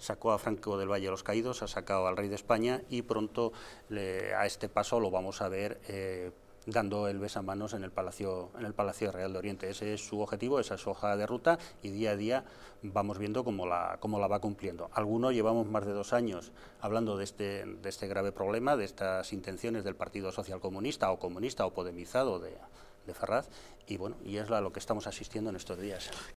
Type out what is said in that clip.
sacó a Franco del Valle de los Caídos, ha sacado al rey de España y pronto a este paso lo vamos a ver eh, dando el besamanos en el Palacio en el Palacio Real de Oriente. Ese es su objetivo, esa es su hoja de ruta y día a día vamos viendo cómo la, cómo la va cumpliendo. Algunos llevamos más de dos años hablando de este, de este grave problema, de estas intenciones del Partido Social Comunista o comunista o podemizado de, de Ferraz y bueno, y es a lo que estamos asistiendo en estos días.